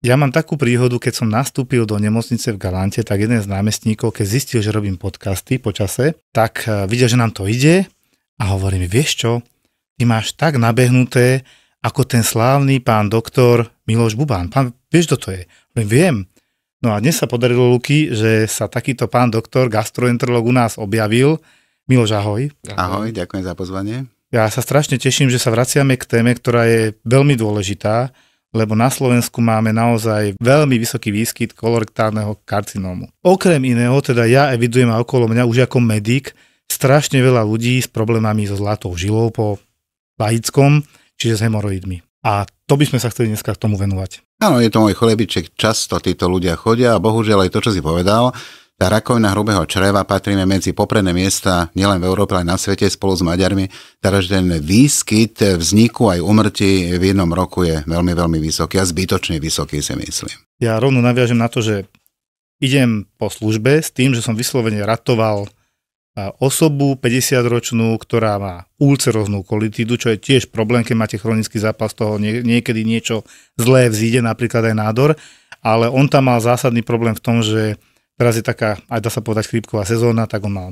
Ja mám takú príhodu, keď som nastúpil do nemocnice v Galante, tak jeden z námestníkov, keď zistil, že robím podcasty počase, tak e, videl, že nám to ide a hovorí mi, vieš čo, ty máš tak nabehnuté, ako ten slávny pán doktor Miloš Bubán. Pán, vieš, kto to je? Hovorím, viem. No a dnes sa podarilo Luky, že sa takýto pán doktor, gastroenterolog u nás objavil. Miloš, ahoj. Ahoj, ďakujem za pozvanie. Ja sa strašne teším, že sa vraciame k téme, ktorá je veľmi dôležitá, lebo na Slovensku máme naozaj veľmi vysoký výskyt kolorektálneho karcinómu. Okrem iného, teda ja evidujem a okolo mňa už ako medic strašne veľa ľudí s problémami so zlatou žilou po vajickom, čiže s hemoroidmi. A to by sme sa chceli dneska k tomu venovať. Áno, je to môj chlebiček, často títo ľudia chodia a bohužiaľ aj to, čo si povedal, tá rakovina hrubého čreva patríme medzi popredné miesta nielen v Európe, ale na svete spolu s Maďarmi. Takže ten výskyt vzniku aj umrti v jednom roku je veľmi, veľmi vysoký a zbytočne vysoký si myslím. Ja rovno naviažem na to, že idem po službe s tým, že som vyslovene ratoval osobu 50-ročnú, ktorá má ulceroznú kolitídu, čo je tiež problém, keď máte chronický zápas toho, niekedy niečo zlé vzíde, napríklad aj nádor, ale on tam mal zásadný problém v tom, že Teraz je taká, aj dá sa povedať, chrípková sezóna, tak on mal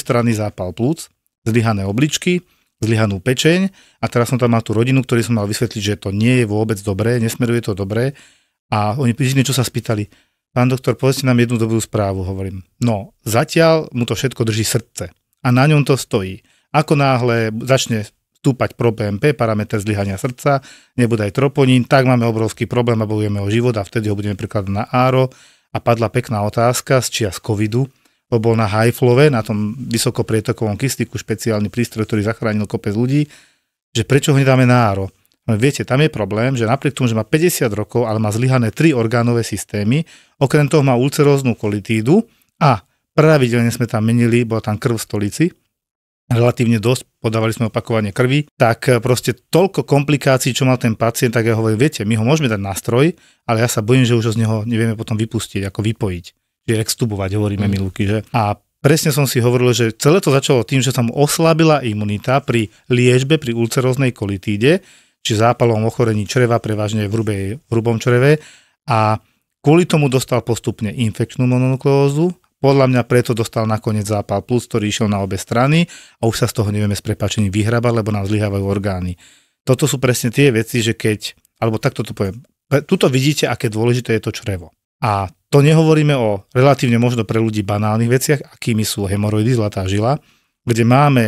strany zápal plúc, zlyhané obličky, zlyhanú pečeň a teraz som tam mal tú rodinu, ktorý som mal vysvetliť, že to nie je vôbec dobré, nesmeruje to dobré a oni jediné, čo sa spýtali, pán doktor, povedzte nám jednu dobrú správu, hovorím. No, zatiaľ mu to všetko drží srdce a na ňom to stojí. Ako náhle začne stúpať pro PMP, parameter zlyhania srdca, nebude aj troponín, tak máme obrovský problém a bojujeme o život a vtedy ho budeme prekladať na áro a padla pekná otázka z čias covidu, lebo bol na Hajflove, na tom vysokoprietokovom kystiku, špeciálny prístroj, ktorý zachránil kopec ľudí, že prečo ho nedáme na áro. No, viete, tam je problém, že napriek tomu, že má 50 rokov, ale má zlyhané tri orgánové systémy, okrem toho má ulceróznu kolitídu a pravidelne sme tam menili, bola tam krv v stolici, relatívne dosť, podávali sme opakovanie krvi, tak eh, proste toľko komplikácií, čo mal ten pacient, tak ja hovorím, viete, my ho môžeme dať nástroj, ale ja sa bojím, že už ho z neho nevieme potom vypustiť, ako vypojiť. Čiže extubovať, hovoríme mm. my že? A presne som si hovoril, že celé to začalo tým, že sa mu oslabila imunita pri liečbe pri ulceróznej kolitíde, či zápalom ochorení čreva, prevažne v, hrubej, v hrubom čreve a kvôli tomu dostal postupne infekčnú mononukleózu, podľa mňa preto dostal nakoniec zápal plus, ktorý išiel na obe strany a už sa z toho nevieme s prepačením vyhrabať, lebo nám zlyhávajú orgány. Toto sú presne tie veci, že keď, alebo takto to poviem, tuto vidíte, aké dôležité je to črevo. A to nehovoríme o relatívne možno pre ľudí banálnych veciach, akými sú hemoroidy, zlatá žila, kde máme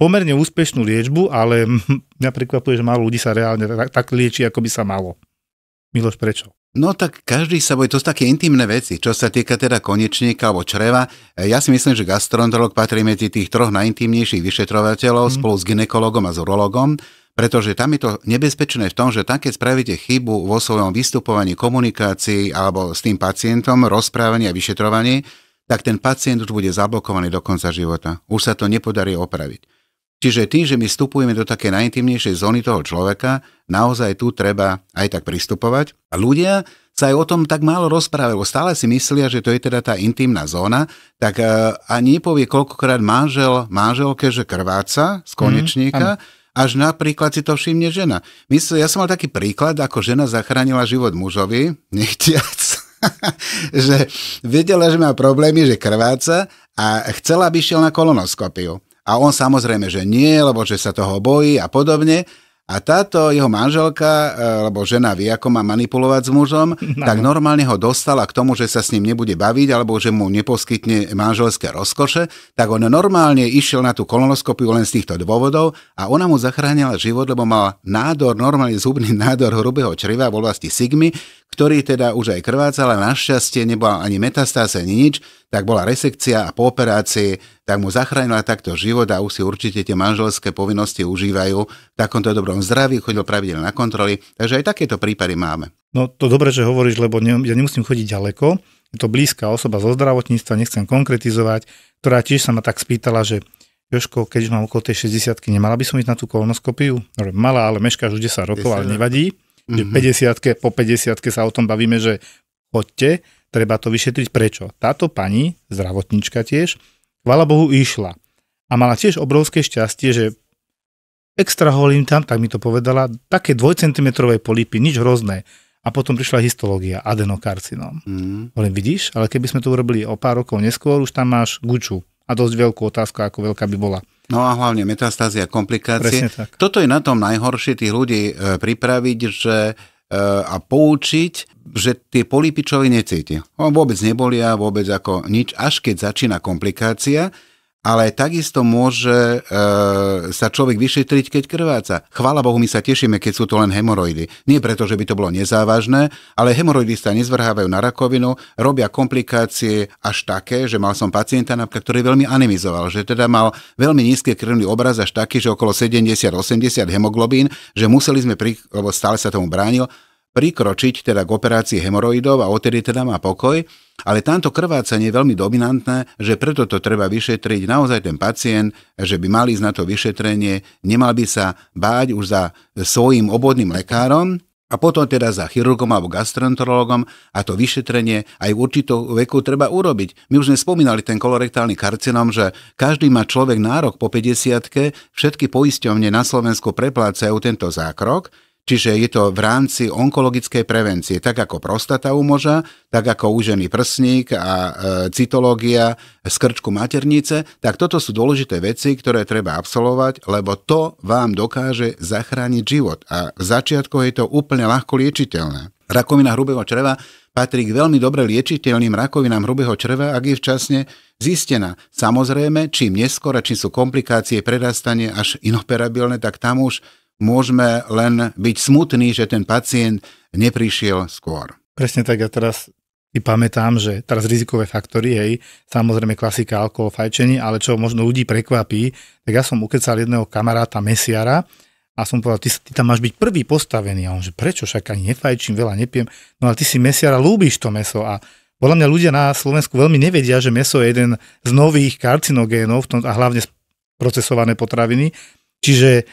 pomerne úspešnú liečbu, ale mňa prekvapuje, že málo ľudí sa reálne tak lieči, ako by sa malo. Miloš, prečo? No tak každý sa bojí, to sú také intimné veci, čo sa týka teda konečníka alebo čreva. Ja si myslím, že gastroenterolog patrí medzi tých troch najintimnejších vyšetrovateľov mm. spolu s ginekologom a s urologom, pretože tam je to nebezpečné v tom, že tam, keď spravíte chybu vo svojom vystupovaní, komunikácii alebo s tým pacientom, rozprávaní a vyšetrovaní, tak ten pacient už bude zablokovaný do konca života. Už sa to nepodarí opraviť. Čiže tým, že my vstupujeme do také najintimnejšej zóny toho človeka, naozaj tu treba aj tak pristupovať. A ľudia sa aj o tom tak málo rozprávajú, lebo stále si myslia, že to je teda tá intimná zóna, tak e, a nepovie koľkokrát manžel manželke, že krváca z mhm, konečníka, mm, až napríklad si to všimne žena. Myslím, ja som mal taký príklad, ako žena zachránila život mužovi, nechtiac, že vedela, že má problémy, že krváca a chcela, aby šiel na kolonoskopiu. A on samozrejme, že nie, lebo že sa toho bojí a podobne. A táto jeho manželka, e, lebo žena vie, ako má manipulovať s mužom, no. tak normálne ho dostala k tomu, že sa s ním nebude baviť, alebo že mu neposkytne manželské rozkoše, tak on normálne išiel na tú kolonoskopiu len z týchto dôvodov a ona mu zachránila život, lebo mal nádor, normálne zubný nádor hrubého čreva v oblasti sigmy, ktorý teda už aj krvácal, ale našťastie nebola ani metastáza, ani nič, tak bola resekcia a po operácii, tak mu zachránila takto život a už si určite tie manželské povinnosti užívajú v takomto dobrom zdraví, chodil pravidelne na kontroly, takže aj takéto prípady máme. No to dobre, že hovoríš, lebo ne, ja nemusím chodiť ďaleko, je to blízka osoba zo zdravotníctva, nechcem konkretizovať, ktorá tiež sa ma tak spýtala, že Joško, keď mám okolo tej 60 nemala by som ísť na tú kolonoskopiu? No, mala, ale meška už 10 rokov, 10 ale nevadí. Mm-hmm. Že 50 mhm. po 50 sa o tom bavíme, že chodte treba to vyšetriť. Prečo? Táto pani, zdravotnička tiež, chvala Bohu, išla. A mala tiež obrovské šťastie, že extra holím tam, tak mi to povedala, také 2 cm polipy, nič hrozné. A potom prišla histológia, adenokarcinom. Mm. Hovorím, vidíš, ale keby sme to urobili o pár rokov neskôr, už tam máš guču. A dosť veľkú otázku, ako veľká by bola. No a hlavne metastázia, komplikácie. Presne tak. Toto je na tom najhoršie tých ľudí e, pripraviť, že E, a poučiť, že tie polípičovy necíti. On vôbec nebolia, vôbec ako nič, až keď začína komplikácia, ale takisto môže e, sa človek vyšetriť, keď krváca. Chvála Bohu, my sa tešíme, keď sú to len hemoroidy. Nie preto, že by to bolo nezávažné, ale hemoroidy sa nezvrhávajú na rakovinu, robia komplikácie až také, že mal som pacienta, napríklad, ktorý veľmi anemizoval, že teda mal veľmi nízky krvný obraz až taký, že okolo 70-80 hemoglobín, že museli sme, pri, lebo stále sa tomu bránil, prikročiť teda k operácii hemoroidov a odtedy teda má pokoj, ale tamto krvácanie je veľmi dominantné, že preto to treba vyšetriť naozaj ten pacient, že by mal ísť na to vyšetrenie, nemal by sa báť už za svojim obodným lekárom, a potom teda za chirurgom alebo gastroenterologom a to vyšetrenie aj v určitom veku treba urobiť. My už sme spomínali ten kolorektálny karcinom, že každý má človek nárok po 50 všetky poisťovne na Slovensku preplácajú tento zákrok, Čiže je to v rámci onkologickej prevencie, tak ako prostata u muža, tak ako u ženy prsník a e, cytológia z krčku maternice, tak toto sú dôležité veci, ktoré treba absolvovať, lebo to vám dokáže zachrániť život. A v začiatku je to úplne ľahko liečiteľné. Rakovina hrubého čreva patrí k veľmi dobre liečiteľným rakovinám hrubého čreva, ak je včasne zistená. Samozrejme, čím neskôr, čím sú komplikácie, prerastanie až inoperabilné, tak tam už môžeme len byť smutní, že ten pacient neprišiel skôr. Presne tak, ja teraz si pamätám, že teraz rizikové faktory, hej, samozrejme klasika, alkohol, fajčenie, ale čo možno ľudí prekvapí, tak ja som ukecal jedného kamaráta mesiara a som povedal, ty, ty tam máš byť prvý postavený. A on, že prečo, však ani nefajčím, veľa nepiem. No ale ty si mesiara, lúbiš to meso a podľa mňa ľudia na Slovensku veľmi nevedia, že meso je jeden z nových karcinogénov a hlavne procesované potraviny. Čiže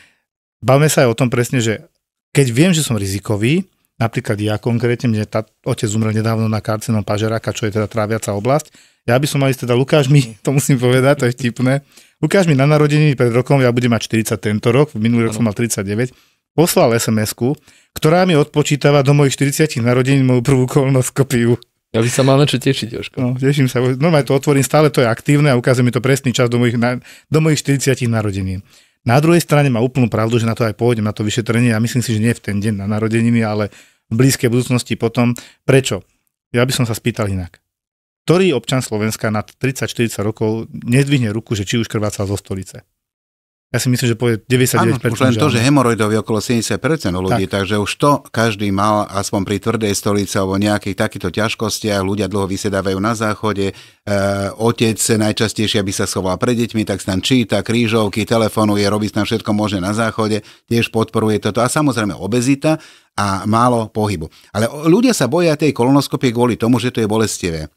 bavme sa aj o tom presne, že keď viem, že som rizikový, napríklad ja konkrétne, mne tá, otec umrel nedávno na karcinom pažeráka, čo je teda tráviaca oblasť, ja by som mal ísť teda Lukáš mi, to musím povedať, to je vtipné, Lukáš mi na narodení pred rokom, ja budem mať 40 tento rok, minulý rok som mal 39, poslal sms ktorá mi odpočítava do mojich 40 narodení moju prvú kolonoskopiu. Ja by sa mal na čo tešiť, Jožko. No, teším sa. Normálne to otvorím, stále to je aktívne a ukáže mi to presný čas do mojich, na, do mojich 40 narodení. Na druhej strane má úplnú pravdu, že na to aj pôjdem, na to vyšetrenie. Ja myslím si, že nie v ten deň na narodeniny, ale v blízkej budúcnosti potom. Prečo? Ja by som sa spýtal inak. Ktorý občan Slovenska nad 30-40 rokov nezdvihne ruku, že či už krváca zo stolice? Ja si myslím, že povie 99%. Áno, už len to, že hemoroidov je okolo 70% ľudí, tak. takže už to každý mal aspoň pri tvrdej stolice alebo nejakých takýchto ťažkostiach. Ľudia dlho vysedávajú na záchode. E, otec najčastejšie, aby sa schoval pred deťmi, tak tam číta, krížovky, telefonuje, robí tam všetko možné na záchode. Tiež podporuje toto. A samozrejme obezita a málo pohybu. Ale ľudia sa boja tej kolonoskopie kvôli tomu, že to je bolestivé.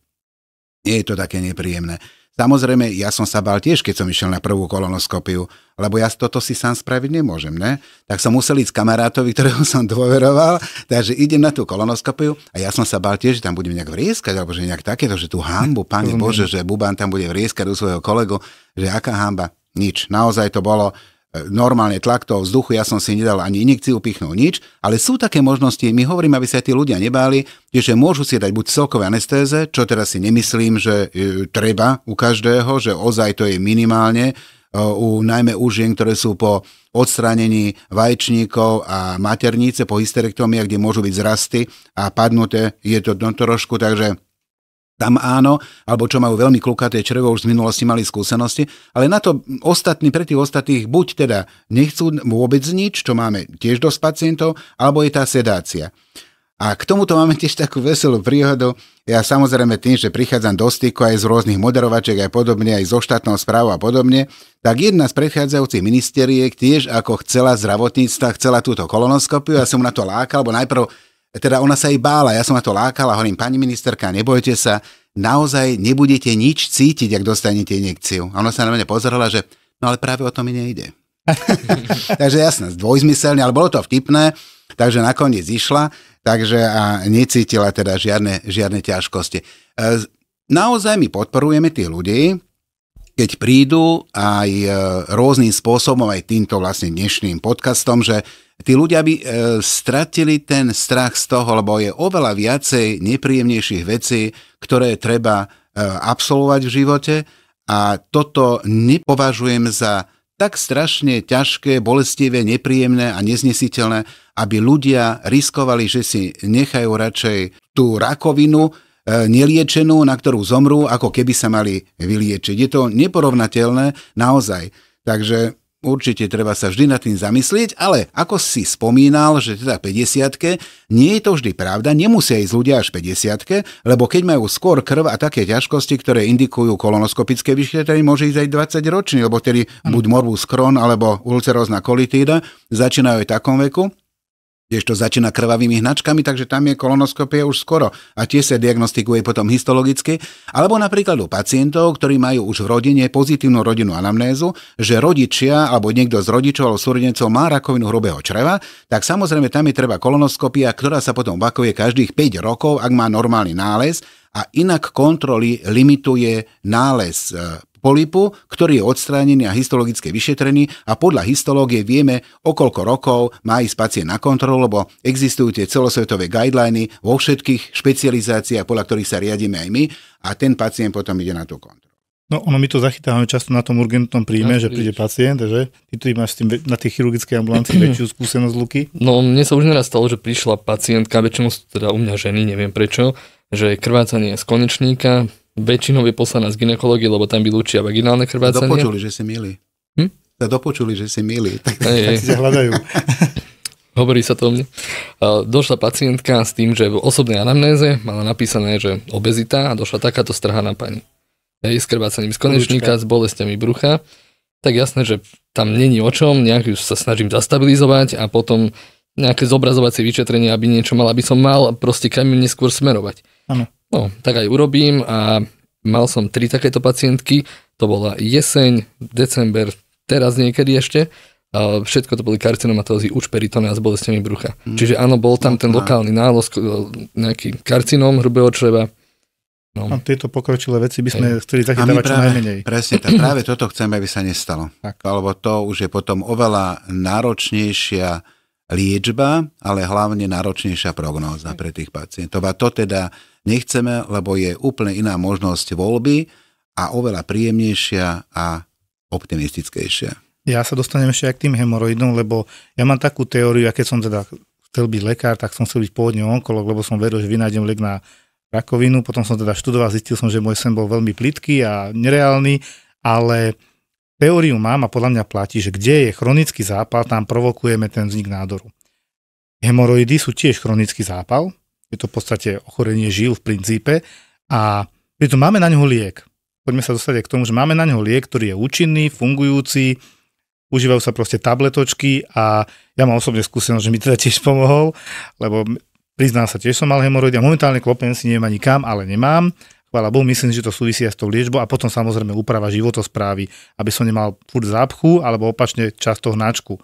Nie je to také nepríjemné. Samozrejme, ja som sa bál tiež, keď som išiel na prvú kolonoskopiu, lebo ja toto si sám spraviť nemôžem, ne? Tak som musel ísť kamarátovi, ktorého som dôveroval, takže idem na tú kolonoskopiu a ja som sa bál tiež, že tam budem nejak vrieskať, alebo že nejak takéto, že tú hambu, pani Bože, že Bubán tam bude vrieskať u svojho kolegu, že aká hamba, nič, naozaj to bolo normálne tlak toho vzduchu, ja som si nedal ani injekciu, upichnúť nič, ale sú také možnosti, my hovoríme, aby sa tí ľudia nebáli, že môžu si dať buď celkové anestéze, čo teraz si nemyslím, že e, treba u každého, že ozaj to je minimálne, e, u, najmä u žien, ktoré sú po odstránení vajčníkov a maternice, po hysterektomiách, kde môžu byť zrasty a padnuté, je to trošku, takže tam áno, alebo čo majú veľmi klukaté črevo, už z minulosti mali skúsenosti, ale na to ostatní, pre tých ostatných buď teda nechcú vôbec nič, čo máme tiež dosť pacientov, alebo je tá sedácia. A k tomuto máme tiež takú veselú príhodu. Ja samozrejme tým, že prichádzam do styku aj z rôznych moderovačiek aj podobne, aj zo štátnou správou a podobne, tak jedna z predchádzajúcich ministeriek tiež ako chcela zdravotníctva, chcela túto kolonoskopiu, ja som na to lákal, lebo najprv teda ona sa jej bála, ja som na to lákala, hovorím, pani ministerka, nebojte sa, naozaj nebudete nič cítiť, ak dostanete injekciu. A ona sa na mňa pozerala, že no ale práve o to mi nejde. takže jasné, dvojzmyselne, ale bolo to vtipné, takže nakoniec išla, takže a necítila teda žiadne, žiadne ťažkosti. E, naozaj my podporujeme tých ľudí, keď prídu aj e, rôznym spôsobom, aj týmto vlastne dnešným podcastom, že tí ľudia by e, stratili ten strach z toho, lebo je oveľa viacej nepríjemnejších vecí, ktoré treba e, absolvovať v živote a toto nepovažujem za tak strašne ťažké, bolestivé, nepríjemné a neznesiteľné, aby ľudia riskovali, že si nechajú radšej tú rakovinu e, neliečenú, na ktorú zomrú, ako keby sa mali vyliečiť. Je to neporovnateľné naozaj. Takže Určite treba sa vždy nad tým zamyslieť, ale ako si spomínal, že teda 50 nie je to vždy pravda, nemusia ísť ľudia až 50 lebo keď majú skôr krv a také ťažkosti, ktoré indikujú kolonoskopické vyšetrenie, môže ísť aj 20 ročný, lebo tedy buď morbus Crohn alebo ulcerózna kolitída, začínajú aj v takom veku. Tiež to začína krvavými hnačkami, takže tam je kolonoskopia už skoro a tie sa diagnostikuje potom histologicky. Alebo napríklad u pacientov, ktorí majú už v rodine pozitívnu rodinnú anamnézu, že rodičia alebo niekto z rodičov alebo súrodencov má rakovinu hrubého čreva, tak samozrejme tam je treba kolonoskopia, ktorá sa potom vakuje každých 5 rokov, ak má normálny nález a inak kontroly limituje nález e, polipu, ktorý je odstránený a histologicky vyšetrený a podľa histológie vieme, o koľko rokov má ísť pacient na kontrolu, lebo existujú tie celosvetové guideliny vo všetkých špecializáciách, podľa ktorých sa riadíme aj my a ten pacient potom ide na tú kontrolu. No ono my to zachytávame často na tom urgentnom príjme, že príde pacient, že ty tu máš tým, na tej chirurgickej ambulancii väčšiu skúsenosť Luky. No mne sa už neraz stalo, že prišla pacientka, väčšinou sú teda u mňa ženy, neviem prečo, že krvácanie z konečníka, väčšinou je poslaná z ginekológie, lebo tam vylúčia vaginálne krvácanie. Dopočuli, že si milí. Hm? dopočuli, že si milí, tak, tak si hľadajú. hovorí sa to o mne. Došla pacientka s tým, že v osobnej anamnéze mala napísané, že obezita a došla takáto strhaná pani hej, s krvácaním z konečníka, s bolestiami brucha, tak jasné, že tam není o čom, nejak sa snažím zastabilizovať a potom nejaké zobrazovacie vyšetrenie, aby niečo mal, aby som mal proste kam neskôr smerovať. Ano. No, tak aj urobím a mal som tri takéto pacientky, to bola jeseň, december, teraz niekedy ešte. Všetko to boli karcinomatózy už peritone a s bolestiami brucha. Mm. Čiže áno, bol tam no, ten no. lokálny nálos, nejaký karcinom hrubého čreba, No. A tieto pokročilé veci by sme Ej. chceli zachytávať čo najmenej. Presne tak, práve toto chceme, aby sa nestalo. Tak. Alebo to už je potom oveľa náročnejšia liečba, ale hlavne náročnejšia prognóza pre tých pacientov. A to teda nechceme, lebo je úplne iná možnosť voľby a oveľa príjemnejšia a optimistickejšia. Ja sa dostanem ešte aj k tým hemoroidom, lebo ja mám takú teóriu, a keď som teda chcel byť lekár, tak som chcel byť pôvodne onkolog, lebo som vedel, že vynájdem lek na rakovinu, potom som teda študoval, zistil som, že môj sen bol veľmi plitký a nereálny, ale teóriu mám a podľa mňa platí, že kde je chronický zápal, tam provokujeme ten vznik nádoru. Hemoroidy sú tiež chronický zápal, je to v podstate ochorenie žil v princípe a preto máme na ňo liek. Poďme sa dostať k tomu, že máme na ňo liek, ktorý je účinný, fungujúci, užívajú sa proste tabletočky a ja mám osobne skúsenosť, že mi teda tiež pomohol, lebo Priznám sa, tiež som mal hemoroidy a momentálne klopem si neviem ani kam, ale nemám. Chvála Bohu, myslím, že to súvisí aj s tou liečbou a potom samozrejme úprava životosprávy, aby som nemal furt zápchu alebo opačne často hnačku.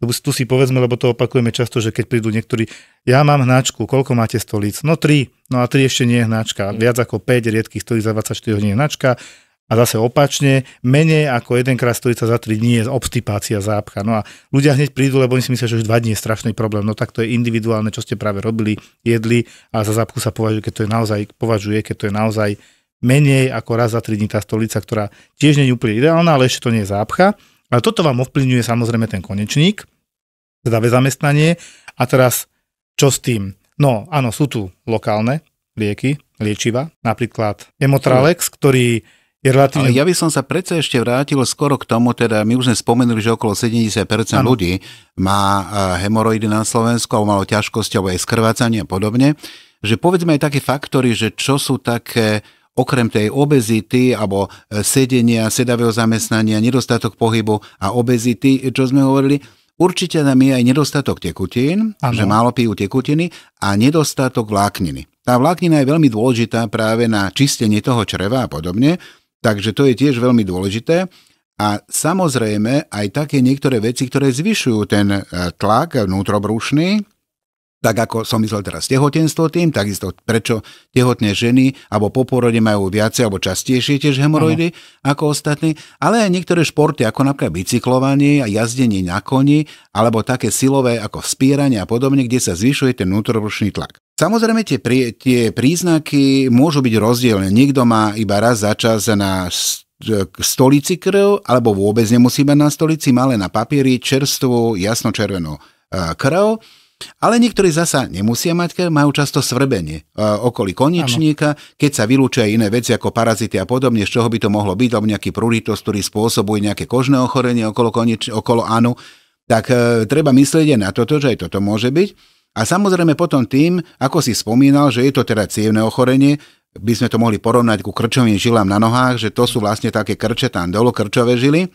tu si povedzme, lebo to opakujeme často, že keď prídu niektorí, ja mám hnačku, koľko máte stolíc? No 3, no a 3 ešte nie je hnačka, viac ako 5 riedkých stolíc za 24 hodín je hnačka, a zase opačne, menej ako jedenkrát stojica za 3 dní je obstipácia zápcha. No a ľudia hneď prídu, lebo oni si myslia, že už 2 dní je strašný problém. No tak to je individuálne, čo ste práve robili, jedli a za zápchu sa považuje, keď to je naozaj, považuje, keď to je naozaj menej ako raz za 3 dní tá stolica, ktorá tiež nie je úplne ideálna, ale ešte to nie je zápcha. Ale toto vám ovplyvňuje samozrejme ten konečník, teda zamestnanie. A teraz čo s tým? No áno, sú tu lokálne lieky, liečiva, napríklad Emotralex, ktorý je relatívne... Ale ja by som sa predsa ešte vrátil skoro k tomu, teda my už sme spomenuli, že okolo 70% ano. ľudí má e, hemoroidy na Slovensku, alebo malo ťažkosti, alebo aj skrvácanie a podobne. Že povedzme aj také faktory, že čo sú také okrem tej obezity alebo e, sedenia, sedavého zamestnania, nedostatok pohybu a obezity, čo sme hovorili, určite nám je aj nedostatok tekutín, ano. že málo pijú tekutiny a nedostatok vlákniny. Tá vláknina je veľmi dôležitá práve na čistenie toho čreva a podobne, Takže to je tiež veľmi dôležité. A samozrejme aj také niektoré veci, ktoré zvyšujú ten e, tlak vnútrobrušný, tak ako som myslel teraz tehotenstvo tým, takisto prečo tehotné ženy alebo po porode majú viacej alebo častejšie tiež hemoroidy ano. ako ostatní, ale aj niektoré športy ako napríklad bicyklovanie a jazdenie na koni alebo také silové ako spíranie a podobne, kde sa zvyšuje ten vnútrobrušný tlak. Samozrejme, tie, prie, tie príznaky môžu byť rozdielne. Niekto má iba raz za čas na e, stolici krv, alebo vôbec nemusí mať na stolici, má len na papieri čerstvú, jasnočervenú e, krv. Ale niektorí zasa nemusia mať krv, majú často svrbenie e, okolí konečníka, ano. keď sa vylúčia iné veci ako parazity a podobne, z čoho by to mohlo byť, alebo nejaký pruritos, ktorý spôsobuje nejaké kožné ochorenie okolo, koneč, okolo anu, tak treba myslieť aj na toto, že aj toto môže byť. A samozrejme potom tým, ako si spomínal, že je to teda cievne ochorenie, by sme to mohli porovnať ku krčovým žilám na nohách, že to sú vlastne také krče tam dolo, krčové žily.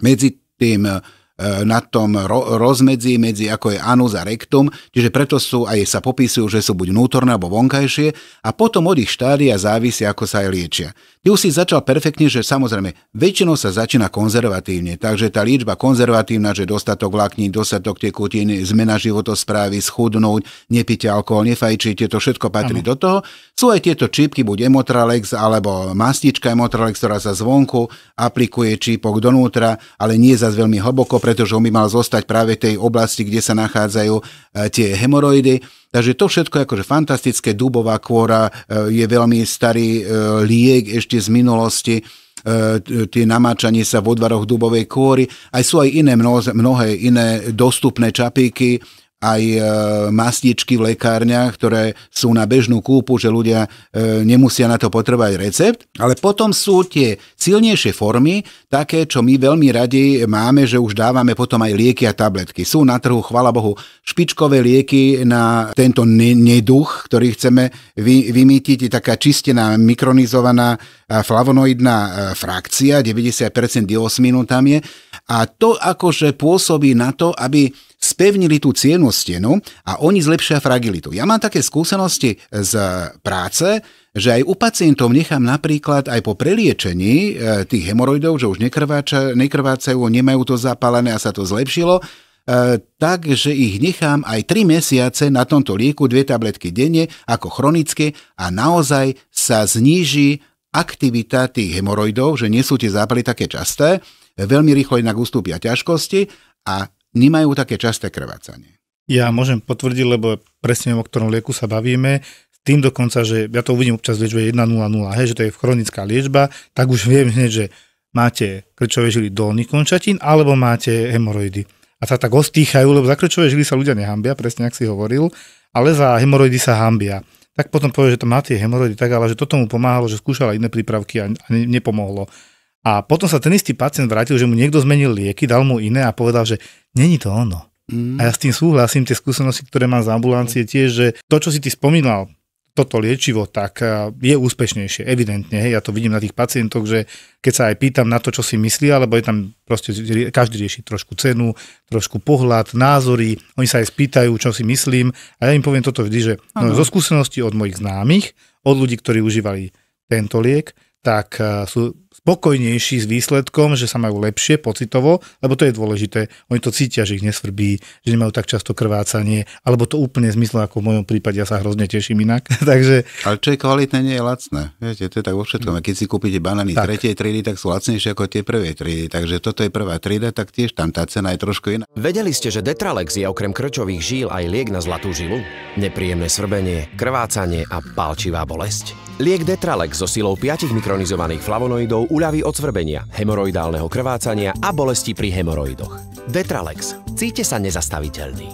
Medzi tým Eh, na tom ro- rozmedzi medzi ako je anus a rektum, čiže preto sú aj sa popisujú, že sú buď vnútorné alebo vonkajšie a potom od ich štádia závisí, ako sa aj liečia. Ty už si začal perfektne, že samozrejme väčšinou sa začína konzervatívne, takže tá liečba konzervatívna, že dostatok vlákní, dostatok tekutín, zmena životosprávy, schudnúť, nepiť alkohol, nefajčiť, tieto všetko patrí ano. do toho. Sú aj tieto čípky, buď Emotralex alebo mastička Emotralex, ktorá sa zvonku aplikuje čípok donútra, ale nie za veľmi hlboko, pretože on by mal zostať práve v tej oblasti, kde sa nachádzajú e, tie hemoroidy. Takže to všetko je akože fantastické. Dubová kôra e, je veľmi starý e, liek ešte z minulosti tie namáčanie sa v odvaroch dubovej kôry. Aj sú aj iné mnohé, mnohé iné dostupné čapíky, aj e, masničky v lekárniach, ktoré sú na bežnú kúpu, že ľudia e, nemusia na to potrebať recept. Ale potom sú tie silnejšie formy, také, čo my veľmi radi máme, že už dávame potom aj lieky a tabletky. Sú na trhu, chvala Bohu, špičkové lieky na tento neduch, ktorý chceme vy, vymýtiť. Je taká čistená, mikronizovaná flavonoidná e, frakcia, 90% diosminu tam je. A to akože pôsobí na to, aby spevnili tú cienu stenu a oni zlepšia fragilitu. Ja mám také skúsenosti z práce, že aj u pacientov nechám napríklad aj po preliečení e, tých hemoroidov, že už nekrvácajú, nemajú to zapálené a sa to zlepšilo, e, takže ich nechám aj 3 mesiace na tomto lieku, dve tabletky denne, ako chronické a naozaj sa zníži aktivita tých hemoroidov, že nie sú tie zápaly také časté, veľmi rýchlo inak ustúpia ťažkosti a nemajú také časté krvácanie. Ja môžem potvrdiť, lebo presne o ktorom lieku sa bavíme, s tým dokonca, že ja to uvidím občas v liečbe 1.0.0, hej, že to je chronická liečba, tak už viem hneď, že máte krčové žily dolných končatín alebo máte hemoroidy. A sa tak ostýchajú, lebo za krčové žily sa ľudia nehambia, presne ak si hovoril, ale za hemoroidy sa hambia tak potom povie, že to má tie hemoroidy tak, ale že toto mu pomáhalo, že skúšala iné prípravky a nepomohlo. A potom sa ten istý pacient vrátil, že mu niekto zmenil lieky, dal mu iné a povedal, že není to ono. Mm. A ja s tým súhlasím, tie skúsenosti, ktoré mám z ambulancie mm. tiež, že to, čo si ty spomínal, toto liečivo, tak e, je úspešnejšie, evidentne. Hej, ja to vidím na tých pacientoch, že keď sa aj pýtam na to, čo si myslí, alebo je tam proste, každý rieši trošku cenu, trošku pohľad, názory, oni sa aj spýtajú, čo si myslím a ja im poviem toto vždy, že no, zo skúseností od mojich známych, od ľudí, ktorí užívali tento liek, tak eh, sú spokojnejší s výsledkom, že sa majú lepšie pocitovo, lebo to je dôležité. Oni to cítia, že ich nesvrbí, že nemajú tak často krvácanie, alebo to úplne zmyslo, ako v mojom prípade, ja sa hrozne teším inak. Takže... Ale čo je kvalitné, nie je lacné. Viete, to je tak vo všetkom. Mm. Keď si kúpite banány tak. tretej triedy, tak sú lacnejšie ako tie prvej triedy. Takže toto je prvá trieda, tak tiež tam tá cena je trošku iná. Vedeli ste, že Detralex je okrem krčových žíl aj liek na zlatú žilu? Nepríjemné svrbenie, krvácanie a palčivá bolesť? Liek Detralex so silou 5 mikronizovaných flavonoidov uľaví od svrbenia, hemoroidálneho krvácania a bolesti pri hemoroidoch. Detralex. Cíte sa nezastaviteľný.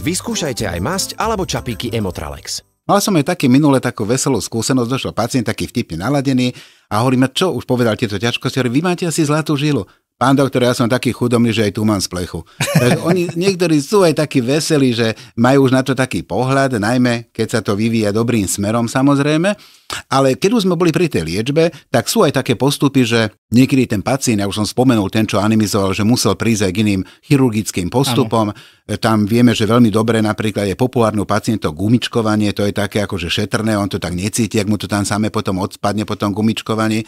Vyskúšajte aj masť alebo čapíky Emotralex. Mal som aj taký minule takú veselú skúsenosť, došiel pacient taký vtipne naladený a hovoríme, čo už povedal tieto ťažkosti, hovorí, vy máte asi zlatú žilu. Pán doktor, ja som taký chudomný, že aj tu mám splechu. Takže oni, niektorí sú aj takí veselí, že majú už na to taký pohľad, najmä keď sa to vyvíja dobrým smerom samozrejme. Ale keď už sme boli pri tej liečbe, tak sú aj také postupy, že niekedy ten pacient, ja už som spomenul ten, čo animizoval, že musel prísť aj k iným chirurgickým postupom. Ano. Tam vieme, že veľmi dobre napríklad je populárne u pacientov gumičkovanie, to je také ako že šetrné, on to tak necíti, ak mu to tam samé potom odpadne po tom gumičkovaní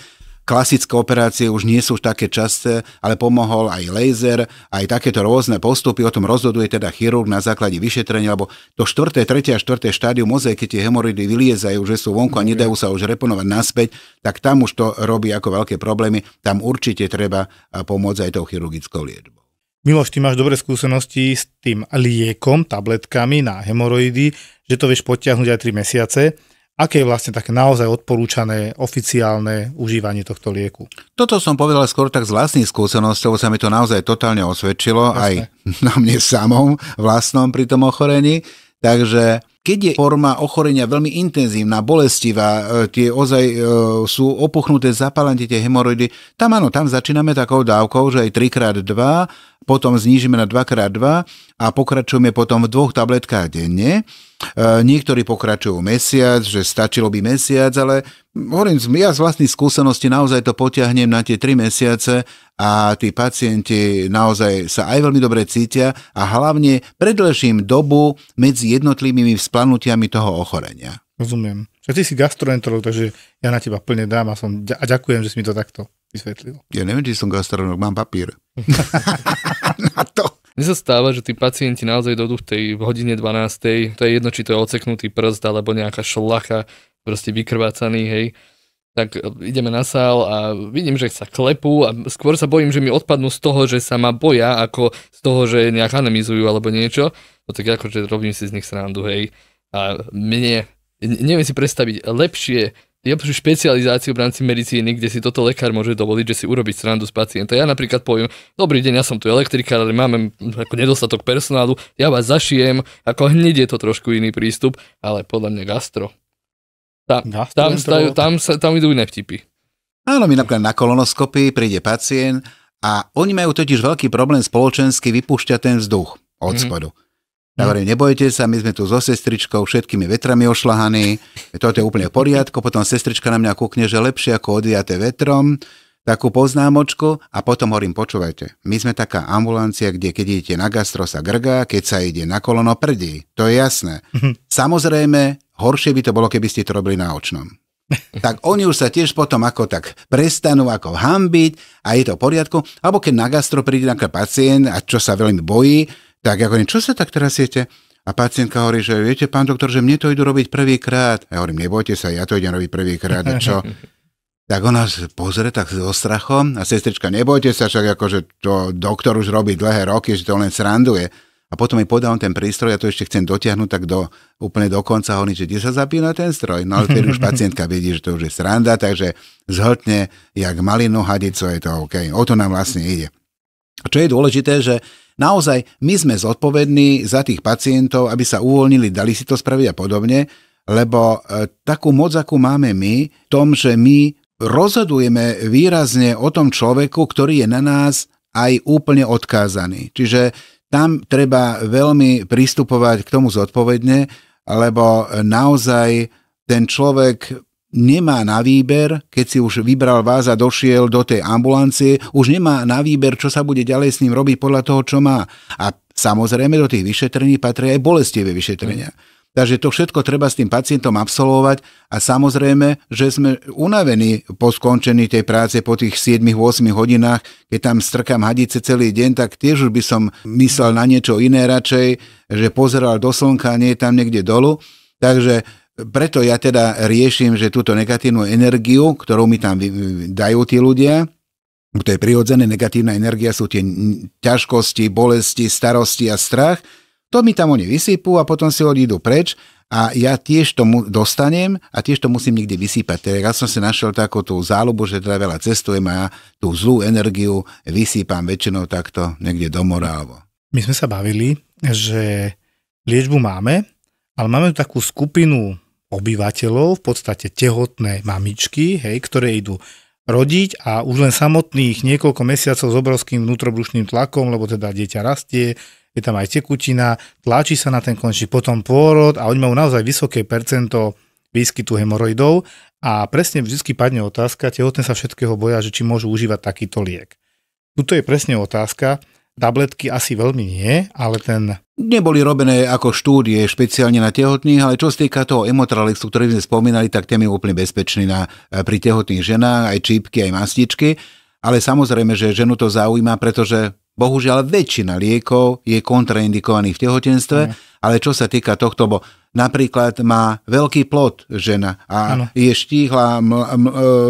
klasické operácie už nie sú už také časté, ale pomohol aj laser, aj takéto rôzne postupy, o tom rozhoduje teda chirurg na základe vyšetrenia, lebo to 4., 3. a 4. štádium mozaj, keď tie hemoroidy vyliezajú, že sú vonku a mhm. nedajú sa už reponovať naspäť, tak tam už to robí ako veľké problémy, tam určite treba eh, pomôcť aj tou chirurgickou liečbou. Miloš, ty máš dobré skúsenosti s tým liekom, tabletkami na hemoroidy, že to vieš potiahnuť aj 3 mesiace aké je vlastne také naozaj odporúčané oficiálne užívanie tohto lieku? Toto som povedal skôr tak z vlastnej skúsenosťou, sa mi to naozaj totálne osvedčilo, Jasne. aj na mne samom vlastnom pri tom ochorení. Takže keď je forma ochorenia veľmi intenzívna, bolestivá, e, tie ozaj e, sú opuchnuté, zapálené tie hemoroidy, tam áno, tam začíname takou dávkou, že aj 3x2, potom znížime na 2x2 a pokračujeme potom v dvoch tabletkách denne. E, niektorí pokračujú mesiac, že stačilo by mesiac, ale hovorím, ja z vlastnej skúsenosti naozaj to potiahnem na tie tri mesiace a tí pacienti naozaj sa aj veľmi dobre cítia a hlavne predlžím dobu medzi jednotlivými vzplanutiami toho ochorenia. Rozumiem. Že ty si gastroenterolog, takže ja na teba plne dám a, som, a ďakujem, že si mi to takto vysvetlil. Ja neviem, či som gastroenterolog, mám papír. Mne sa stáva, že tí pacienti naozaj dojdú v tej hodine 12. To je jedno, či to je odseknutý prst alebo nejaká šlacha, proste vykrvácaný, hej tak e, ideme na sál a vidím, že sa klepú a skôr sa bojím, že mi odpadnú z toho, že sa ma boja, ako z toho, že nejak anemizujú alebo niečo. No tak akože robím si z nich srandu, hej. A mne, neviem si predstaviť lepšie je špecializáciu v rámci medicíny, kde si toto lekár môže dovoliť, že si urobiť srandu z pacienta. Ja napríklad poviem, dobrý deň, ja som tu elektrikár, ale máme hm, ako nedostatok personálu, ja vás zašijem, ako hneď je to trošku iný prístup, ale podľa mňa gastro. Tá, tam, stajú, tam, sa, tam idú iné vtipy. Áno, mi napríklad na kolonoskopii príde pacient a oni majú totiž veľký problém spoločensky vypúšťať ten vzduch od mm-hmm. spodu. Mm-hmm ja hovorím, nebojte sa, my sme tu so sestričkou, všetkými vetrami ošlahaní, toto je úplne v poriadku, potom sestrička na mňa kúkne, že lepšie ako odjaté vetrom, takú poznámočku a potom hovorím, počúvajte, my sme taká ambulancia, kde keď idete na gastro sa grga, keď sa ide na kolono prdí, to je jasné. Mhm. Samozrejme, horšie by to bolo, keby ste to robili na očnom. tak oni už sa tiež potom ako tak prestanú ako hambiť a je to v poriadku. Alebo keď na gastro príde nejaký pacient a čo sa veľmi bojí, tak ja hovorím, čo sa tak teraz siete? A pacientka hovorí, že viete, pán doktor, že mne to idú robiť prvýkrát. Ja hovorím, nebojte sa, ja to idem robiť prvýkrát. A čo? tak ona pozrie tak so strachom a sestrička, nebojte sa, však ako že to doktor už robí dlhé roky, že to len sranduje. A potom mi podal ten prístroj, ja to ešte chcem dotiahnuť tak do, úplne do konca, hovorí, že kde sa zapína ten stroj. No ale už pacientka vidí, že to už je sranda, takže zhltne, jak malinu hadico, je to OK. O to nám vlastne ide. A Čo je dôležité, že Naozaj, my sme zodpovední za tých pacientov, aby sa uvoľnili, dali si to spraviť a podobne, lebo e, takú moc, akú máme my, tom, že my rozhodujeme výrazne o tom človeku, ktorý je na nás aj úplne odkázaný. Čiže tam treba veľmi pristupovať k tomu zodpovedne, lebo e, naozaj ten človek nemá na výber, keď si už vybral vás a došiel do tej ambulancie, už nemá na výber, čo sa bude ďalej s ním robiť podľa toho, čo má. A samozrejme do tých vyšetrení patria aj bolestivé vyšetrenia. Mm. Takže to všetko treba s tým pacientom absolvovať a samozrejme, že sme unavení po skončení tej práce po tých 7-8 hodinách, keď tam strkam hadice celý deň, tak tiež už by som myslel na niečo iné radšej, že pozeral do slnka a nie je tam niekde dolu. Takže preto ja teda riešim, že túto negatívnu energiu, ktorú mi tam dajú tí ľudia, to je prirodzené, negatívna energia sú tie ťažkosti, bolesti, starosti a strach, to mi tam oni vysypú a potom si odídu preč a ja tiež to dostanem a tiež to musím niekde vysypať. Teda ja som si našiel takú tú záľubu, že teda veľa cestujem a ja tú zlú energiu vysypam väčšinou takto niekde do mora. Alebo. My sme sa bavili, že liečbu máme, ale máme tu takú skupinu obyvateľov, v podstate tehotné mamičky, hej, ktoré idú rodiť a už len samotných niekoľko mesiacov s obrovským vnútrobrušným tlakom, lebo teda dieťa rastie, je tam aj tekutina, tlačí sa na ten končí potom pôrod a oni majú naozaj vysoké percento výskytu hemoroidov a presne vždy padne otázka, tehotné sa všetkého boja, že či môžu užívať takýto liek. Tuto je presne otázka, tabletky asi veľmi nie, ale ten neboli robené ako štúdie špeciálne na tehotných, ale čo sa týka toho emotralexu, ktorý sme spomínali, tak ten je úplne bezpečný na, e, pri tehotných ženách, aj čípky, aj mastičky. Ale samozrejme, že ženu to zaujíma, pretože bohužiaľ väčšina liekov je kontraindikovaných v tehotenstve, mm. ale čo sa týka tohto, bo napríklad má veľký plod žena a ano. je štíhla, e,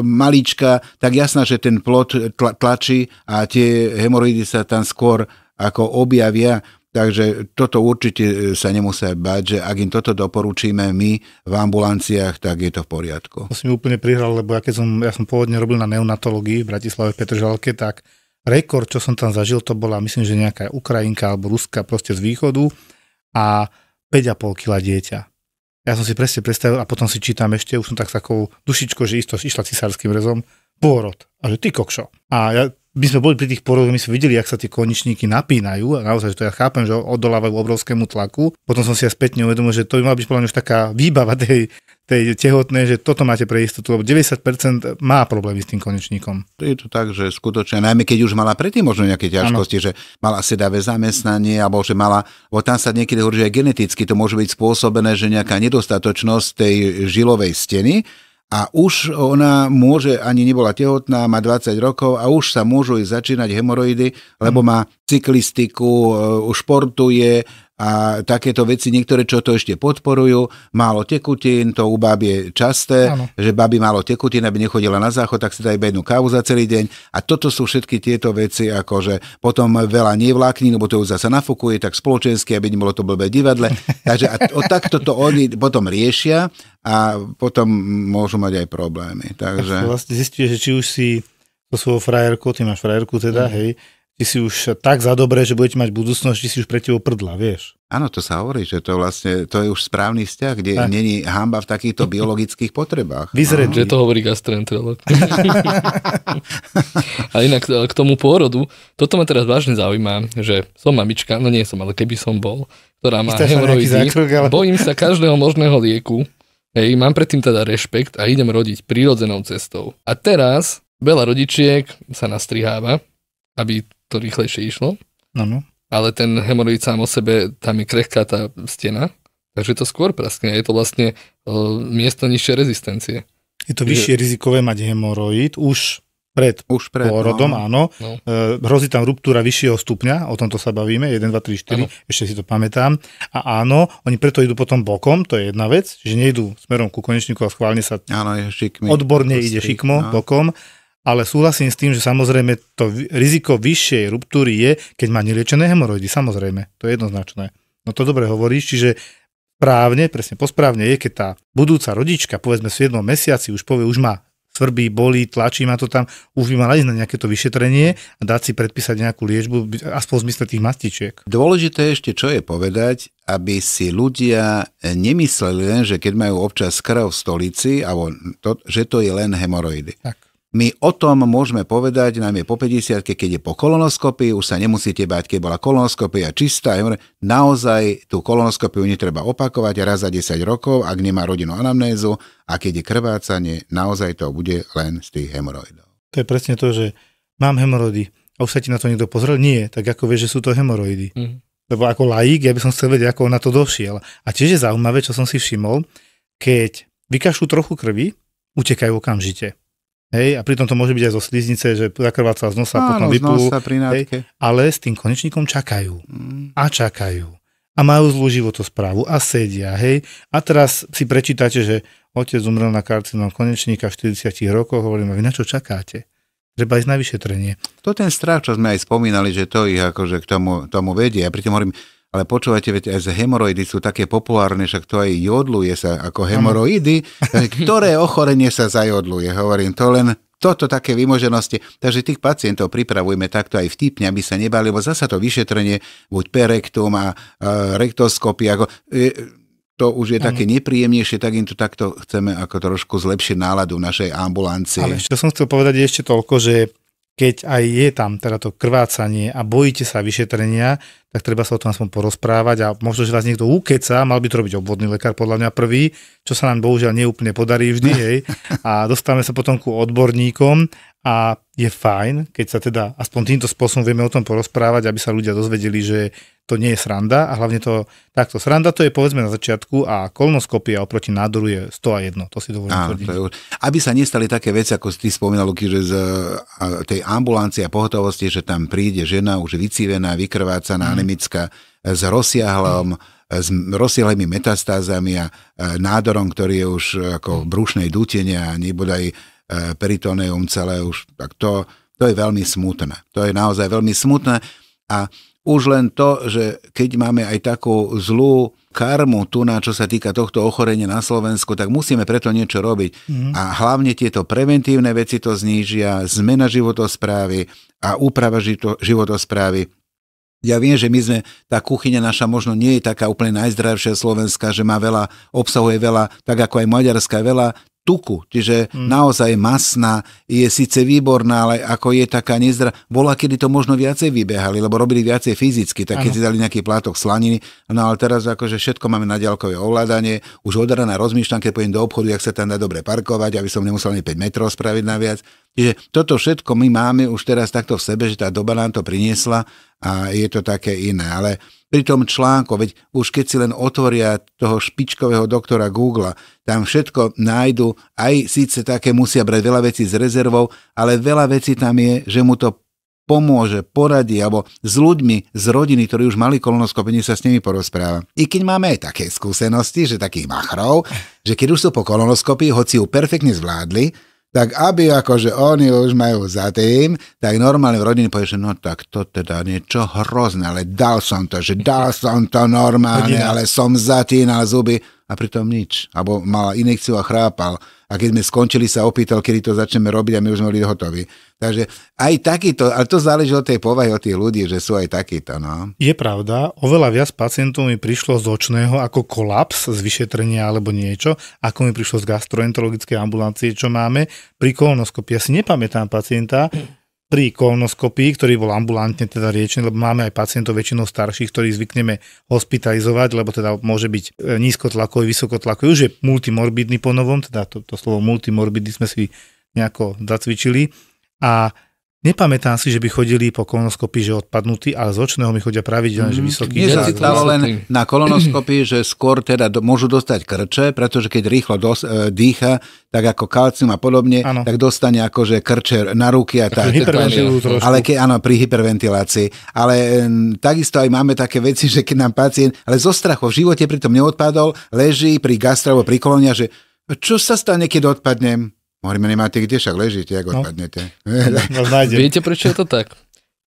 malička, tak jasná, že ten plod tla- tlačí a tie hemoroidy sa tam skôr ako objavia. Takže toto určite e, sa nemusia bať, že ak im toto doporučíme my v ambulanciách, tak je to v poriadku. To si mi úplne prihral, lebo ja, keď som, ja som pôvodne robil na neonatológii v Bratislave Petržalke, tak rekord, čo som tam zažil, to bola myslím, že nejaká Ukrajinka alebo Ruska proste z východu a 5,5 kg dieťa. Ja som si presne predstavil a potom si čítam ešte, už som tak s takou dušičkou, že isto išla cisárským rezom, pôrod. A že ty kokšo. A ja my sme boli pri tých porodoch, my sme videli, ak sa tie konečníky napínajú a naozaj, že to ja chápem, že odolávajú obrovskému tlaku. Potom som si ja spätne uvedomil, že to by mala byť podľa mňa už taká výbava tej, tej tehotnej, že toto máte pre istotu, lebo 90% má problémy s tým konečníkom. Je to tak, že skutočne, najmä keď už mala predtým možno nejaké ťažkosti, ano. že mala sedavé zamestnanie, alebo že mala, bo tam sa niekedy hovorí, že geneticky to môže byť spôsobené, že nejaká nedostatočnosť tej žilovej steny, a už ona môže, ani nebola tehotná, má 20 rokov a už sa môžu začínať hemoroidy, lebo mhm. má cyklistiku, e, športuje, a takéto veci, niektoré, čo to ešte podporujú, málo tekutín, to u báb je časté, ano. že baby málo tekutín, aby nechodila na záchod, tak si dajú jednu kávu za celý deň. A toto sú všetky tieto veci, akože potom veľa nevlákní, lebo to už zase nafokuje, tak spoločensky, aby nebolo to blbé divadle. Takže a, o, takto to oni potom riešia a potom môžu mať aj problémy. Takže... Vlastne zistíte, že či už si so svojou frajerkou, ty máš frajerku teda, mm. hej, ty si už tak za dobré, že budete mať budúcnosť, že si už pre tebou prdla, vieš. Áno, to sa hovorí, že to vlastne, to je už správny vzťah, kde tak. není hamba v takýchto biologických potrebách. Vyzrieť. Že to hovorí gastroenterolog. a inak e, k tomu pôrodu, toto ma teraz vážne zaujíma, že som mamička, no nie som, ale keby som bol, ktorá má hemoroidy, ale... bojím sa každého možného lieku, hej, mám predtým teda rešpekt a idem rodiť prírodzenou cestou. A teraz veľa rodičiek sa nastriháva, aby to rýchlejšie išlo. Áno. Ale ten hemoroid sám o sebe, tam je krehká tá stena, takže to skôr praskne. Je to vlastne uh, miesto nižšie rezistencie. Je to vyššie je... rizikové mať hemoroid už pred, už pred porodom, no. áno. No. Uh, hrozí tam ruptúra vyššieho stupňa, o tomto sa bavíme, 1, 2, 3, 4, ano. ešte si to pamätám. A áno, oni preto idú potom bokom, to je jedna vec, že nejdú smerom ku konečníku a schválne sa áno, je šikmi. odborne Prostý, ide šikmo no. bokom ale súhlasím s tým, že samozrejme to riziko vyššej ruptúry je, keď má neliečené hemoroidy, samozrejme, to je jednoznačné. No to dobre hovoríš, čiže právne, presne posprávne je, keď tá budúca rodička, povedzme v 7 mesiaci, už povie, už má svrbí, bolí, tlačí ma to tam, už by mala ísť na nejaké to vyšetrenie a dať si predpísať nejakú liečbu, aspoň v zmysle tých mastičiek. Dôležité ešte, čo je povedať, aby si ľudia nemysleli len, že keď majú občas krv v stolici, alebo to, že to je len hemoroidy. Tak. My o tom môžeme povedať, najmä po 50 keď je po kolonoskopii, už sa nemusíte báť, keď bola kolonoskopia čistá, naozaj tú kolonoskopiu netreba opakovať raz za 10 rokov, ak nemá rodinu anamnézu a keď je krvácanie, naozaj to bude len z tých hemoroidov. To je presne to, že mám hemoroidy a už sa ti na to niekto pozrel? Nie, tak ako vieš, že sú to hemoroidy. Mm. Lebo ako laik, ja by som chcel vedieť, ako on na to došiel. A tiež je zaujímavé, čo som si všimol, keď vykašú trochu krvi, utekajú okamžite Hej, a pritom to môže byť aj zo sliznice, že zakrváca z nosa, Áno, potom z Nosa, hej, ale s tým konečníkom čakajú. Mm. A čakajú. A majú zlú životosprávu a sedia, hej. A teraz si prečítate, že otec umrel na karcinom konečníka v 40 rokoch, hovorím, vy na čo čakáte? Treba ísť na vyšetrenie. To ten strach, čo sme aj spomínali, že to ich akože k tomu, tomu vedie. Ja pritom hovorím, ale počúvate, veď aj z hemoroidy sú také populárne, však to aj jodluje sa ako hemoroidy, ktoré ochorenie sa zajodluje, hovorím, to len toto také vymoženosti. Takže tých pacientov pripravujme takto aj vtipne, aby sa nebali, lebo zasa to vyšetrenie, buď perektum a, a rektoskopia, ako, e, to už je ano. také nepríjemnejšie, tak im to takto chceme ako trošku zlepšiť náladu našej ambulancie. Ale čo som chcel povedať ešte toľko, že keď aj je tam teda to krvácanie a bojíte sa vyšetrenia, tak treba sa o tom aspoň porozprávať a možno, že vás niekto ukeca, mal by to robiť obvodný lekár, podľa mňa prvý, čo sa nám bohužiaľ neúplne podarí vždy, hej. A dostávame sa potom ku odborníkom a je fajn, keď sa teda aspoň týmto spôsobom vieme o tom porozprávať, aby sa ľudia dozvedeli, že to nie je sranda a hlavne to takto. Sranda to je povedzme na začiatku a kolnoskopia oproti nádoru je 101, to si dovolím Á, to Aby sa nestali také veci, ako ty spomínal, Luky, že z tej ambulancie a pohotovosti, že tam príde žena už vycívená, vykrvácaná, mm. anemická, s rozsiahlom, mm s rozsiahlými metastázami a nádorom, ktorý je už ako v brušnej a nebodaj peritoneum celé už, tak to, to je veľmi smutné. To je naozaj veľmi smutné a už len to, že keď máme aj takú zlú karmu tu na čo sa týka tohto ochorenia na Slovensku, tak musíme preto niečo robiť. Mm. A hlavne tieto preventívne veci to znížia, zmena životosprávy a úprava životosprávy. Ja viem, že my sme, tá kuchyňa naša možno nie je taká úplne najzdravšia slovenská, že má veľa, obsahuje veľa, tak ako aj maďarská, veľa tuku, čiže mm. naozaj masná, je síce výborná, ale ako je taká nezdra, bola, kedy to možno viacej vybehali, lebo robili viacej fyzicky, tak keď si dali nejaký plátok slaniny, no ale teraz akože všetko máme na ďalkové ovládanie, už od rana rozmýšľam, keď pôjdem do obchodu, jak sa tam dá dobre parkovať, aby som nemusel ani 5 metrov spraviť naviac. Čiže toto všetko my máme už teraz takto v sebe, že tá doba nám to priniesla a je to také iné. Ale pri tom článku, veď už keď si len otvoria toho špičkového doktora Google, tam všetko nájdu, aj síce také musia brať veľa vecí s rezervou, ale veľa vecí tam je, že mu to pomôže, poradí, alebo s ľuďmi z rodiny, ktorí už mali kolonoskopenie, sa s nimi porozpráva. I keď máme aj také skúsenosti, že takých machrov, že keď už sú po kolonoskopii, hoci ju perfektne zvládli, tak aby akože oni už majú za tým, tak normálne v rodine povieš, no tak to teda niečo hrozné, ale dal som to, že dal som to normálne, ale som zatínal zuby a pritom nič. Abo mala inekciu a chrápal. A keď sme skončili, sa opýtal, kedy to začneme robiť a my už sme boli hotoví. Takže aj takýto, ale to záleží od tej povahy, od tých ľudí, že sú aj takýto. No. Je pravda, oveľa viac pacientov mi prišlo z očného ako kolaps z vyšetrenia alebo niečo, ako mi prišlo z gastroenterologickej ambulancie, čo máme. Pri kolonoskopii ja si nepamätám pacienta, pri kolonoskopii, ktorý bol ambulantne teda riečený, lebo máme aj pacientov väčšinou starších, ktorých zvykneme hospitalizovať, lebo teda môže byť e, nízkotlakový, vysokotlakový, už je multimorbidný po novom, teda to, to slovo multimorbidný sme si nejako zacvičili. A Nepamätám si, že by chodili po kolonoskopii, že odpadnutí, ale z očného mi chodia pravidelne, mm že mhm. vysoký Mne sa stalo len na kolonoskopii, že skôr teda do, môžu dostať krče, pretože keď rýchlo dos, e, dýcha, tak ako kalcium a podobne, ano. tak dostane akože krče na ruky a tak. Ale keď, áno, pri hyperventilácii. Ale m, takisto aj máme také veci, že keď nám pacient, ale zo strachu v živote pritom neodpadol, leží pri gastro pri kolónia, že čo sa stane, keď odpadnem? Hovoríme, nemáte kde, však ležíte, ak no. odpadnete. No. no Viete, prečo je to tak?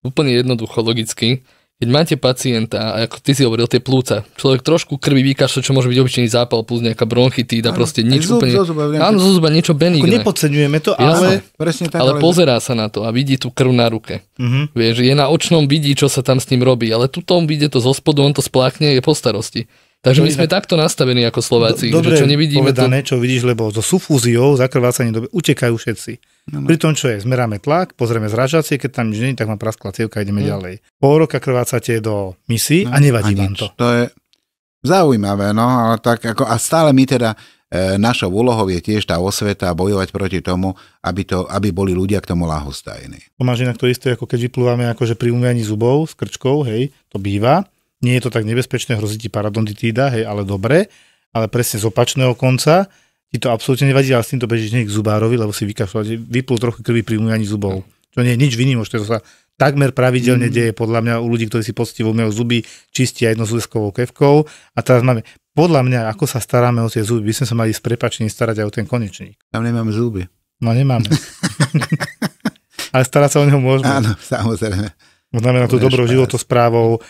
Úplne jednoducho, logicky. Keď máte pacienta, a ako ty si hovoril, tie plúca, človek trošku krvi vykašľa, čo môže byť obyčajný zápal plus nejaká bronchitída, proste nič zub, úplne... Zo zuba, áno, zo zuba niečo benigné. nepodceňujeme to, ale... Jasne, presne tak, ale, ale pozerá sa na to a vidí tú krv na ruke. Uh-huh. Vieš, je na očnom, vidí, čo sa tam s ním robí, ale tu tom, vidie to zo spodu, on to splákne je po starosti. Takže my sme takto nastavení ako Slováci, Dobre že čo nevidíme... povedané, to... čo vidíš, lebo so sufúziou, zakrvácaním dobe, utekajú všetci. No, no. Pri tom, čo je, zmeráme tlak, pozrieme zražacie, keď tam nič nie tak má praskla cievka, ideme no. ďalej. Po roka krvácate do misy no, a hm. nevadí a vám to. To je zaujímavé, no, ale tak ako, a stále my teda, e, našou úlohou je tiež tá osveta bojovať proti tomu, aby, to, aby boli ľudia k tomu lahostajní. To máš inak to isté, ako keď vyplúvame akože pri umývaní zubov s krčkou, hej, to býva, nie je to tak nebezpečné, hrozí ti parodontitída, hej, ale dobre, ale presne z opačného konca ti to absolútne nevadí, ale s týmto bežíš niek k zubárovi, lebo si vykašľal, vypul trochu krvi pri umývaní zubov. To nie je nič výnimočné, to sa takmer pravidelne mm. deje podľa mňa u ľudí, ktorí si poctivo umývajú zuby, čistia jedno zúskovou kevkou a teraz máme, podľa mňa, ako sa staráme o tie zuby, by sme sa mali s prepačením starať aj o ten konečník. Tam nemám zuby. No nemáme. Ale starať sa o neho môžeme. Áno, samozrejme. Znamená to dobrou životosprávou,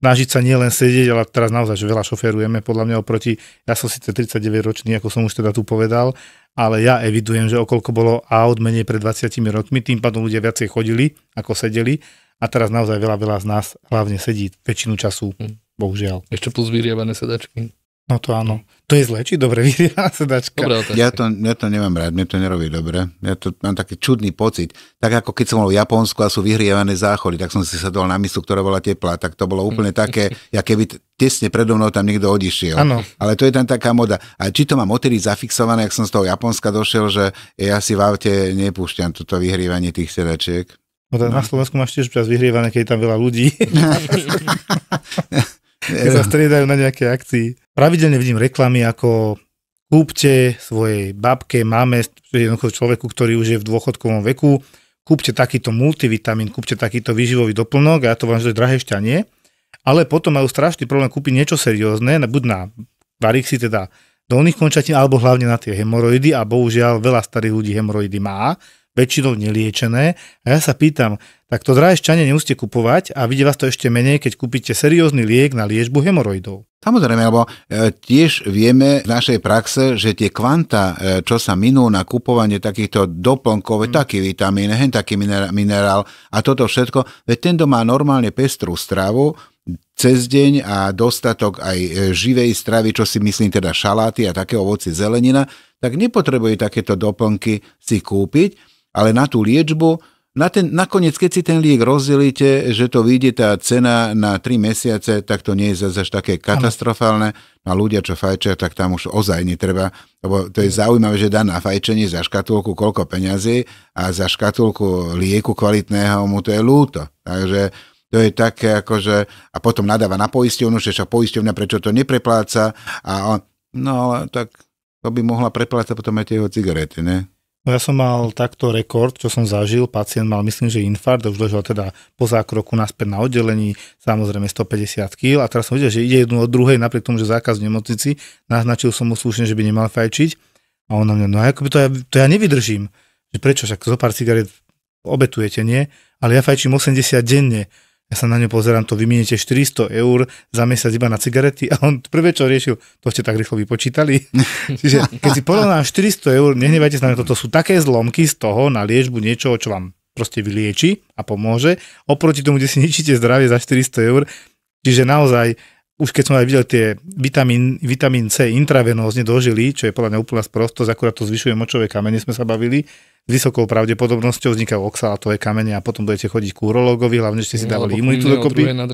snažiť sa nielen sedieť, ale teraz naozaj, že veľa šoferujeme, podľa mňa oproti, ja som síce 39 ročný, ako som už teda tu povedal, ale ja evidujem, že okolko bolo aut menej pred 20 rokmi, tým pádom ľudia viacej chodili, ako sedeli a teraz naozaj veľa, veľa z nás hlavne sedí väčšinu času, hm. bohužiaľ. Ešte plus vyriebané sedačky. No to áno. To je zle, či dobre vyrieva sedačka? Dobre ja, to, ja to nemám rád, mne to nerobí dobre. Ja to mám taký čudný pocit. Tak ako keď som bol v Japonsku a sú vyhrievané záchody, tak som si sadol na misu, ktorá bola teplá, tak to bolo úplne také, ja keby tesne predo mnou tam niekto odišiel. Ano. Ale to je tam taká moda. A či to mám odtedy zafixované, ak som z toho Japonska došiel, že ja si v aute nepúšťam toto vyhrievanie tých sedačiek. No, no. Na Slovensku máš tiež čas vyhrievané, keď je tam veľa ľudí. Keď sa striedajú na nejaké akcii. Pravidelne vidím reklamy ako kúpte svojej babke, máme jednoducho človeku, ktorý už je v dôchodkovom veku, kúpte takýto multivitamín, kúpte takýto výživový doplnok, a ja to vám že to je drahé šťanie, ale potom majú strašný problém kúpiť niečo seriózne, buď na varixy, teda dolných končatín, alebo hlavne na tie hemoroidy a bohužiaľ veľa starých ľudí hemoroidy má väčšinou neliečené. A ja sa pýtam, tak to šťanie nemusíte kupovať a vidie vás to ešte menej, keď kúpite seriózny liek na liečbu hemoroidov. Samozrejme, lebo e, tiež vieme v našej praxe, že tie kvanta, e, čo sa minú na kupovanie takýchto doplnkov, mm. taký vitamín, hen taký minerál a toto všetko, veď ten, kto má normálne pestrú stravu, cez deň a dostatok aj e, živej stravy, čo si myslím teda šaláty a také ovoci zelenina, tak nepotrebuje takéto doplnky si kúpiť ale na tú liečbu, na ten, nakoniec, keď si ten liek rozdelíte, že to vyjde tá cena na 3 mesiace, tak to nie je zase až také katastrofálne. No a ľudia, čo fajčia, tak tam už ozaj netreba, lebo to je mm. zaujímavé, že dá na fajčenie za škatulku koľko peňazí a za škatulku lieku kvalitného mu to je lúto. Takže to je také akože, a potom nadáva na poisťovnu, že však poisťovňa prečo to neprepláca a on, no ale tak to by mohla preplácať potom aj tie jeho cigarety, ne? No ja som mal takto rekord, čo som zažil. Pacient mal, myslím, že infarkt, už ležal teda po zákroku naspäť na oddelení, samozrejme 150 kg a teraz som videl, že ide jednu od druhej, napriek tomu, že zákaz v nemocnici, naznačil som mu slušne, že by nemal fajčiť a on na mňa, no akoby to ja, to ja nevydržím. Že prečo, však zo pár cigaret obetujete, nie? Ale ja fajčím 80 denne. Ja sa na ňu pozerám, to vymienite 400 eur za mesiac iba na cigarety a on prvé, čo riešil, to ste tak rýchlo vypočítali. Čiže keď si porovnám 400 eur, nehnevajte sa na toto, to sú také zlomky z toho na liečbu niečoho, čo vám proste vylieči a pomôže, oproti tomu, kde si ničíte zdravie za 400 eur. Čiže naozaj už keď som aj videl tie vitamín, vitamín C intravenózne dožili, čo je podľa mňa úplná sprostosť, akurát to zvyšuje močové kamene, sme sa bavili, s vysokou pravdepodobnosťou vznikajú oxalátové kamene a potom budete chodiť k urológovi, hlavne ste si no, dávali imunitu dokopy. nad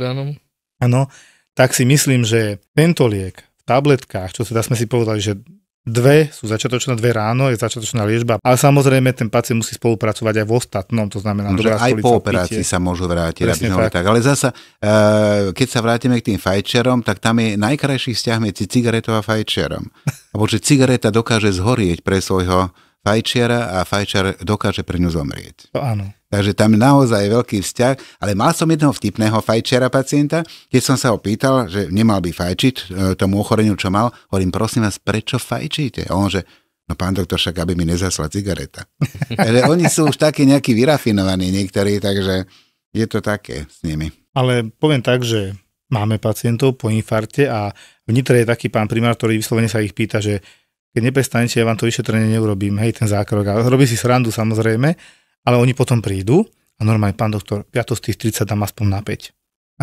Áno, tak si myslím, že tento liek v tabletkách, čo teda sme si povedali, že Dve sú začiatočné, dve ráno je začiatočná liečba, ale samozrejme ten pacient musí spolupracovať aj v ostatnom, to znamená no, že aj po operácii pitie. sa môžu vrátiť, aby tak. tak. Ale zasa, eh, keď sa vrátime k tým fajčerom, tak tam je najkrajší vzťah medzi cigaretou a fajčerom. Lebo že cigareta dokáže zhorieť pre svojho fajčiara a fajčiar dokáže pre ňu zomrieť. To áno. Takže tam naozaj je veľký vzťah, ale mal som jedného vtipného fajčiara pacienta, keď som sa ho pýtal, že nemal by fajčiť e, tomu ochoreniu, čo mal, hovorím, prosím vás, prečo fajčíte? A on, že No pán doktor, však aby mi nezasla cigareta. takže oni sú už takí nejakí vyrafinovaní niektorí, takže je to také s nimi. Ale poviem tak, že máme pacientov po infarte a vnitre je taký pán primár, ktorý vyslovene sa ich pýta, že keď neprestanete, ja vám to vyšetrenie neurobím, hej, ten zákrok. A robí si srandu samozrejme, ale oni potom prídu a normálne pán doktor, ja to z tých 30 dám aspoň na 5.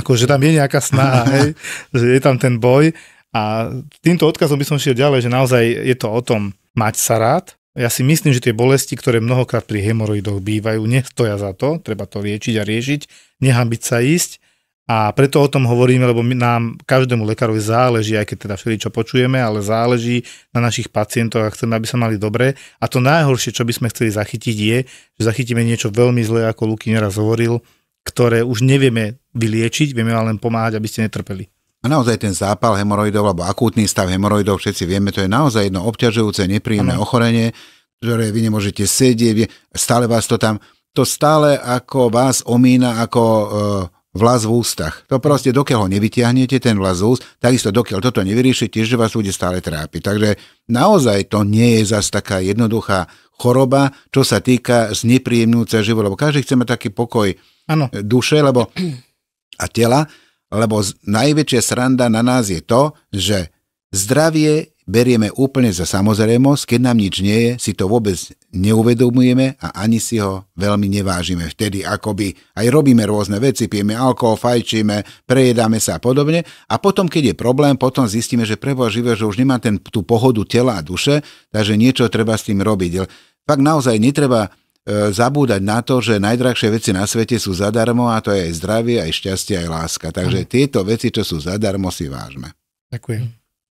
Akože tam je nejaká snaha, hej, že je tam ten boj a týmto odkazom by som šiel ďalej, že naozaj je to o tom mať sa rád, ja si myslím, že tie bolesti, ktoré mnohokrát pri hemoroidoch bývajú, nestoja za to, treba to liečiť a riešiť, byť sa ísť a preto o tom hovoríme, lebo my, nám každému lekárovi záleží, aj keď teda všetko, čo počujeme, ale záleží na našich pacientoch a chceme, aby sa mali dobre. A to najhoršie, čo by sme chceli zachytiť, je, že zachytíme niečo veľmi zlé, ako Luky neraz hovoril, ktoré už nevieme vyliečiť, vieme vám len pomáhať, aby ste netrpeli. A naozaj ten zápal hemoroidov alebo akútny stav hemoroidov, všetci vieme, to je naozaj jedno obťažujúce, nepríjemné ochorenie, ktoré vy nemôžete sedieť, stále vás to tam, to stále ako vás omína ako e, vlas v ústach. To proste, dokiaľ ho nevytiahnete, ten vlas z úst, takisto dokiaľ toto nevyriešite, tiež vás bude stále trápiť. Takže naozaj to nie je zas taká jednoduchá choroba, čo sa týka znepríjemnúca života, lebo každý chce mať taký pokoj ano. duše lebo, a tela, lebo najväčšia sranda na nás je to, že Zdravie berieme úplne za samozrejmosť, keď nám nič nie je, si to vôbec neuvedomujeme a ani si ho veľmi nevážime. Vtedy akoby aj robíme rôzne veci, pijeme alkohol, fajčíme, prejedáme sa a podobne. A potom, keď je problém, potom zistíme, že preboha živé, že už nemá ten, tú pohodu tela a duše, takže niečo treba s tým robiť. Pak naozaj netreba e, zabúdať na to, že najdrahšie veci na svete sú zadarmo a to je aj zdravie, aj šťastie, aj láska. Takže tieto veci, čo sú zadarmo, si vážme. Ďakujem.